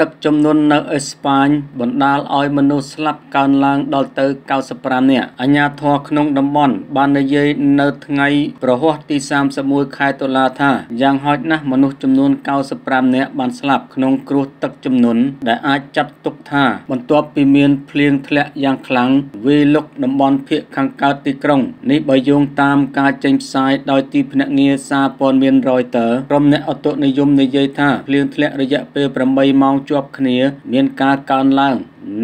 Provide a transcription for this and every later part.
ទឹកចំនួននៅអេស្ប៉ាញបណ្ដាលឲ្យមនុស្សស្លាប់កើនឡើងដល់ទៅ95នាក់អាជ្ញាធរក្នុងតំបន់បាននិយាយនៅថ្ងៃប្រហ័សទី31ខែតុលាថាយ៉ាងហោចណាស់មនុស្សចំនួន95នាក់បានស្លាប់ក្នុងគ្រោះទឹកជំនន់ដែលអាចចាត់ទុកថាបន្ទាប់ពីមានភ្លៀងធ្លាក់យ៉ាងខ្លាំងវាលុកតំបន់ភាគខាងកើតទីក្រុង នេះបើយោងតាមការចេញផ្សាយដោយទីភ្នាក់ងារសារព័ត៌មាន Reuters ក្រុមអ្នកអតុនិយមនិយាយថាភ្លៀងធ្លាក់រយៈពេល8ម៉ោងជាប់គ្នា មានការកើនឡើង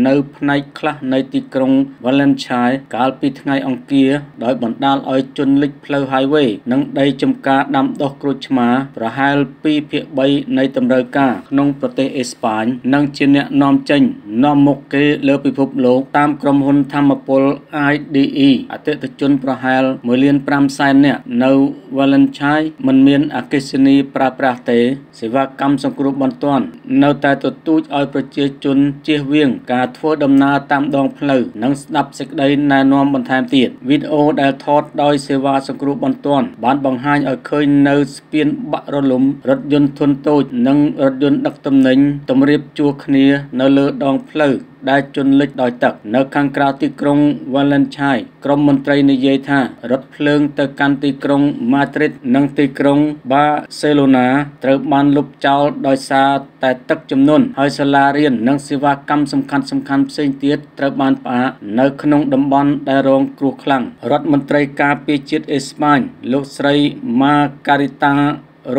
នៅផ្នែកខ្លះ នៃទីក្រុង Valentine កាលពីថ្ងៃអង្គារដោយបណ្ដាលឲ្យជន់លិចផ្លូវ highway និងដីចំការដាំដុះក្រូចឆ្មាប្រហែល2ភាគ3នៃ តម្រូវការ ក្នុងប្រទេសអេស្ប៉ាញនិងជាអ្នកនាំចេញនាំមុខគេលើពិភពលោកតាមក្រុមហ៊ុនធម្មពល IDE អតិថិជន ប្រហែល1លាន5សែននាក់នៅ Valentine មិនមានអកិសនី ប្រើប្រាស់ទេ សេវាកម្មសង្គ្រោះបន្ទាន់នៅតែទទូចឲ្យប្រជាជនជៀសវាងការធ្វើដំណើរតាមដងផ្លូវនិងស្ដាប់សេចក្តីណែនាំបន្ថែមទៀតវីដេអូដែលថតដោយសេវាសង្គ្រោះបន្ទាន់បានបង្ហាញឲ្យឃើញនៅស្ពានបាក់រលំរថយន្តធុនតូច និងរថយន្តដឹកទំនិញទំរៀបជួរគ្នានៅលើដងផ្លូវដែលជន់លិចដោយទឹក នៅខាងក្រៅទីក្រុង Valentine ក្រុមមន្ត្រីនិយាយថារថភ្លើងទៅកាន់ទីក្រុង Madrid និងទីក្រុង Barcelona ត្រូវបានលុបចោលដោយសារតែទឹកជំនន់ហើយសាលារៀននិងសេវាកម្មសំខាន់សំខាន់ផ្សេងទៀតត្រូវបានផ្អាកនៅក្នុងតំបន់ដែលរងគ្រោះខ្លាំងរដ្ឋមន្ត្រីការពារជាតិអេស្ប៉ាញលោកស្រី Margarita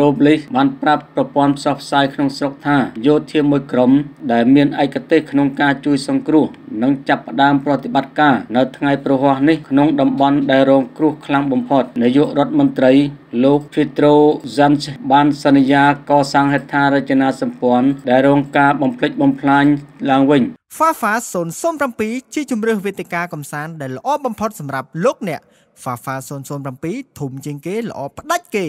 រ៉ូបលីសបានប្រាប់ប្រព័ន្ធផ្សព្វផ្សាយក្នុងស្រុកថាយោធាមួយក្រុម ដែលមានឯកទេសក្នុងការជួយ សង្គ្រោះនឹងចាប់ផ្ដើមប្រតិបត្តិការនៅថ្ងៃប្រហោះនេះក្នុងតំបន់ដែលរងគ្រោះខ្លាំងបំផុតនាយករដ្ឋមន្ត្រី លោក Petro Zans បានសន្យាកសាងហេដ្ឋារចនាសម្ព័ន្ធដែលរងការបំផ្លិចបំផ្លាញឡើងវិញ Fafa 007ជាជំរឿសវេទិកាកំសាន្តដែលល្អបំផុតសម្រាប់លោកអ្នក Fafa 007ធំជាងគេល្អផ្ដាច់គេ